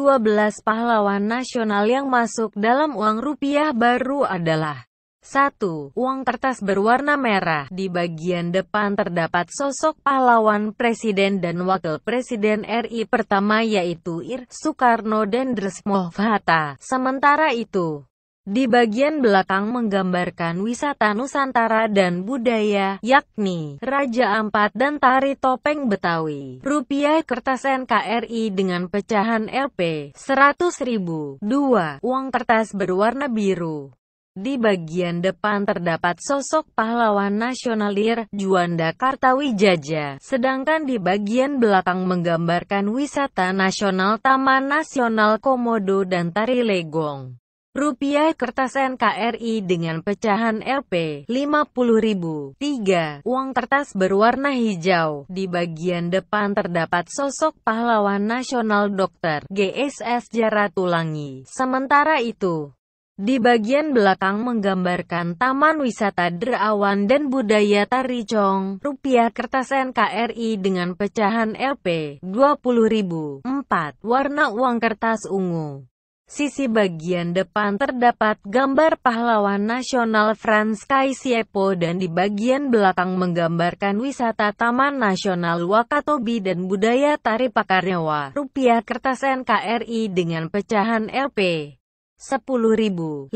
12 pahlawan nasional yang masuk dalam uang rupiah baru adalah 1. Uang kertas berwarna merah. Di bagian depan terdapat sosok pahlawan presiden dan wakil presiden RI pertama yaitu Ir Soekarno dan Dresmo Hatta. Sementara itu, di bagian belakang menggambarkan wisata Nusantara dan budaya, yakni Raja Ampat dan Tari Topeng Betawi. Rupiah kertas NKRI dengan pecahan Rp. 100.000. 2. Uang kertas berwarna biru. Di bagian depan terdapat sosok pahlawan nasionalir, Juanda Kartawijaya, sedangkan di bagian belakang menggambarkan wisata nasional Taman Nasional Komodo dan Tari Legong. Rupiah kertas NKRI dengan pecahan Rp 50.000. 3. Uang kertas berwarna hijau. Di bagian depan terdapat sosok pahlawan nasional Dr. GSS Jaratulangi. Sementara itu, di bagian belakang menggambarkan Taman Wisata Derawan dan Budaya Taricong, rupiah kertas NKRI dengan pecahan Rp 20.004, warna uang kertas ungu. Sisi bagian depan terdapat gambar pahlawan nasional Franz Kaisiepo dan di bagian belakang menggambarkan wisata Taman Nasional Wakatobi dan budaya tari Pakarnyawa. Rupiah kertas NKRI dengan pecahan LP. 10.005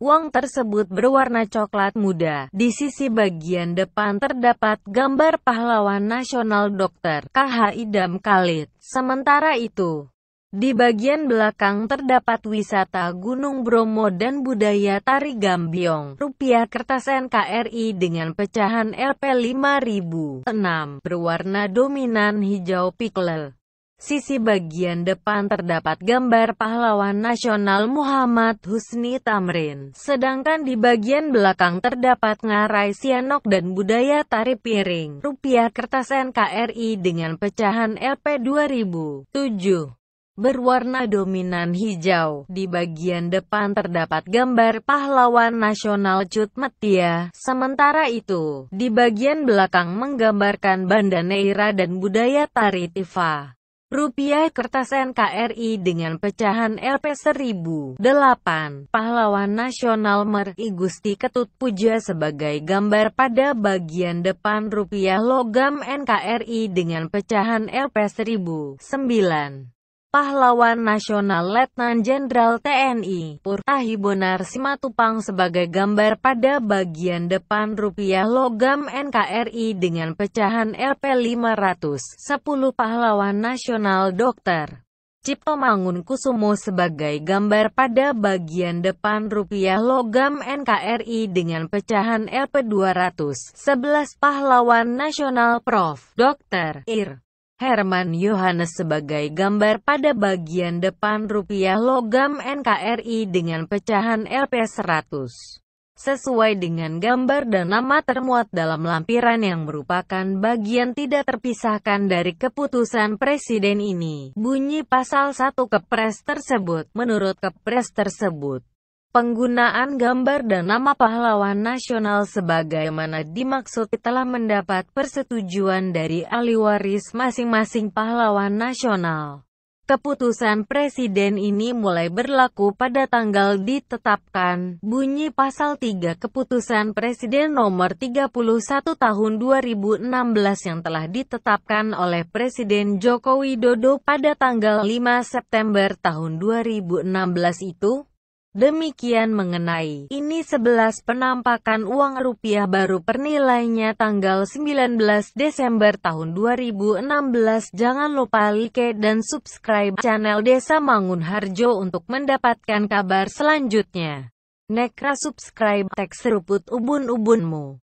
Uang tersebut berwarna coklat muda. Di sisi bagian depan terdapat gambar pahlawan nasional Dr. KH Idam Khalid. Sementara itu, di bagian belakang terdapat wisata Gunung Bromo dan budaya tari Gambiong. Rupiah kertas NKRI dengan pecahan Rp 5006 Berwarna dominan hijau piklel. Sisi bagian depan terdapat gambar pahlawan nasional Muhammad Husni Tamrin. Sedangkan di bagian belakang terdapat ngarai sianok dan budaya tari piring. Rupiah kertas NKRI dengan pecahan Rp 2007 berwarna dominan hijau. Di bagian depan terdapat gambar pahlawan nasional Cut Metia. Sementara itu, di bagian belakang menggambarkan Neira dan budaya tari Tifa. Rupiah kertas NKRI dengan pecahan LP 1008. Pahlawan Nasional Meri Gusti Ketut Puja sebagai gambar pada bagian depan rupiah logam NKRI dengan pecahan LP 1009. Pahlawan Nasional Letnan Jenderal TNI Pur Ahibonar Simatupang sebagai gambar pada bagian depan rupiah logam NKRI dengan pecahan RP 510 Pahlawan Nasional Dokter Cipto Mangun Kusumo sebagai gambar pada bagian depan rupiah logam NKRI dengan pecahan RP 211 Pahlawan Nasional Prof. Dr. Ir. Herman Yohanes sebagai gambar pada bagian depan rupiah logam NKRI dengan pecahan LP100. Sesuai dengan gambar dan nama termuat dalam lampiran yang merupakan bagian tidak terpisahkan dari keputusan presiden ini, bunyi pasal 1 Kepres tersebut. Menurut Kepres tersebut, Penggunaan gambar dan nama pahlawan nasional sebagaimana dimaksud telah mendapat persetujuan dari ahli waris masing-masing pahlawan nasional. Keputusan Presiden ini mulai berlaku pada tanggal ditetapkan. Bunyi Pasal 3 Keputusan Presiden Nomor 31 Tahun 2016 yang telah ditetapkan oleh Presiden Joko Widodo pada tanggal 5 September tahun 2016 itu Demikian mengenai ini 11 penampakan uang rupiah baru pernilainya tanggal 19 Desember tahun 2016. Jangan lupa like dan subscribe channel Desa Mangun Harjo untuk mendapatkan kabar selanjutnya. Nekra subscribe teks seruput ubun-ubunmu.